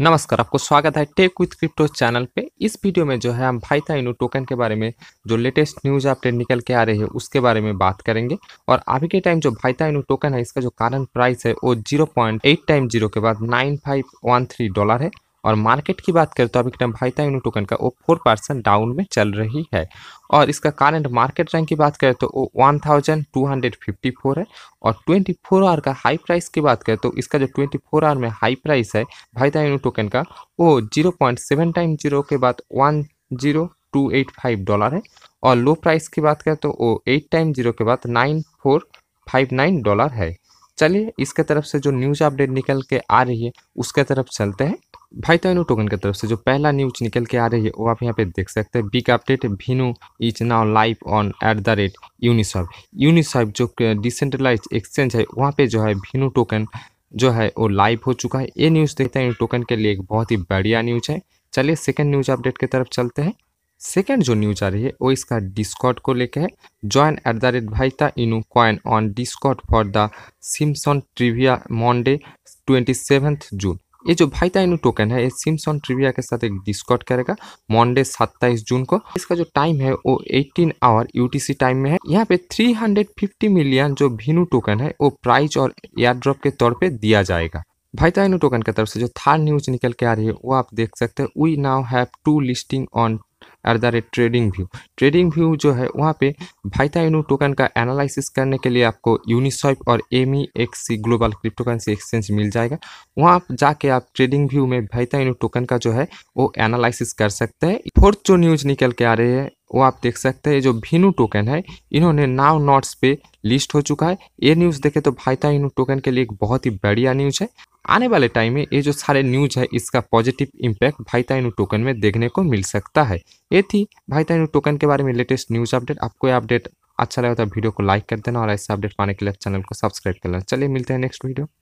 नमस्कार आपको स्वागत है टेक विथ क्रिप्टो चैनल पे इस वीडियो में जो है हम भाईता इनू टोकन के बारे में जो लेटेस्ट न्यूज़ अपडेट निकल के आ रही है उसके बारे में बात करेंगे और अभी के टाइम जो भाई इनू टोकन है इसका जो कारण प्राइस है वो zero point eight time zero के बाद nine five one three dollar है और मार्केट की बात करें तो अभी के टाइम भाईता यूनिट टोकन का वो फोर परसेंट डाउन में चल रही है और इसका कारंट मार्केट रैंक की बात करें तो वो one thousand two hundred fifty four है और ट्वेंटी फोर आवर का हाई प्राइस की बात करें तो इसका जो ट्वेंटी फोर आवर में हाई प्राइस है भाईता यूनिट टोकन का वो zero point seven time zero के बाद one zero two eight five dollar है और लो प्राइस की बात करें तो वो एट टाइम जीरो के बाद nine four five nine dollar है चलिए इसके तरफ से जो न्यूज़ अपडेट निकल के आ रही है उसके तरफ चलते हैं भाई तैनू टोकन की तरफ से जो पहला न्यूज निकल के आ रही है वो आप यहाँ पे देख सकते हैं big update Vinu is now live on at the rate Uniswap Uniswap जो डिसेंट्रलाइज एक्सचेंज है वहाँ पे जो है भीनू टोकन जो है वो लाइव हो चुका है ये न्यूज़ देखते हैं टोकन के लिए एक बहुत ही बढ़िया न्यूज है चलिए सेकेंड न्यूज अपडेट की तरफ चलते हैं सेकेंड जो न्यूज आ रही है वो इसका डिस्कॉट को लेकर है join at the rate Vita Inu coin on Discord for the Simpson trivia Monday twenty seventh June ये जो भाई टोकन है ये सिम्स ट्रिविया के साथ एक डिस्कॉट करेगा मंडे सत्ताईस जून को इसका जो टाइम है वो 18 आवर यूटीसी टाइम में है यहाँ पे 350 मिलियन जो भीनू टोकन है वो प्राइज और एयर ड्रॉप के तौर पे दिया जाएगा भाई टोकन की तरफ से जो थार न्यूज निकल के आ रही है वो आप देख सकते हैं we now have two listing on at the rate TradingView TradingView जो है वहाँ पे भाईता यूनू टोकन का एनालिसिस करने के लिए आपको यूनिसॉइप और M E X C global cryptocurrency exchange मिल जाएगा वहाँ आप जाके आप ट्रेडिंग व्यू में भाईता यूनू टोकन का जो है वो एनालिसिस कर सकते हैं फोर्थ जो न्यूज़ निकल के आ रही है वो आप देख सकते हैं जो भीनू टोकन है इन्होंने नाव नोट्स पे लिस्ट हो चुका है ये न्यूज़ देखे तो भाईता इनू टोकन के लिए एक बहुत ही बढ़िया न्यूज़ है आने वाले टाइम में ये जो सारे न्यूज है इसका पॉजिटिव इम्पैक्ट भाईताइनू टोकन में देखने को मिल सकता है ये थी भाईताइनू टोकन के बारे में लेटेस्ट न्यूज अपडेट आपको ये अपडेट अच्छा लगा तो वीडियो को लाइक कर देना और ऐसे अपडेट पाने के लिए चैनल को सब्सक्राइब कर लेना चलिए मिलते हैं नेक्स्ट वीडियो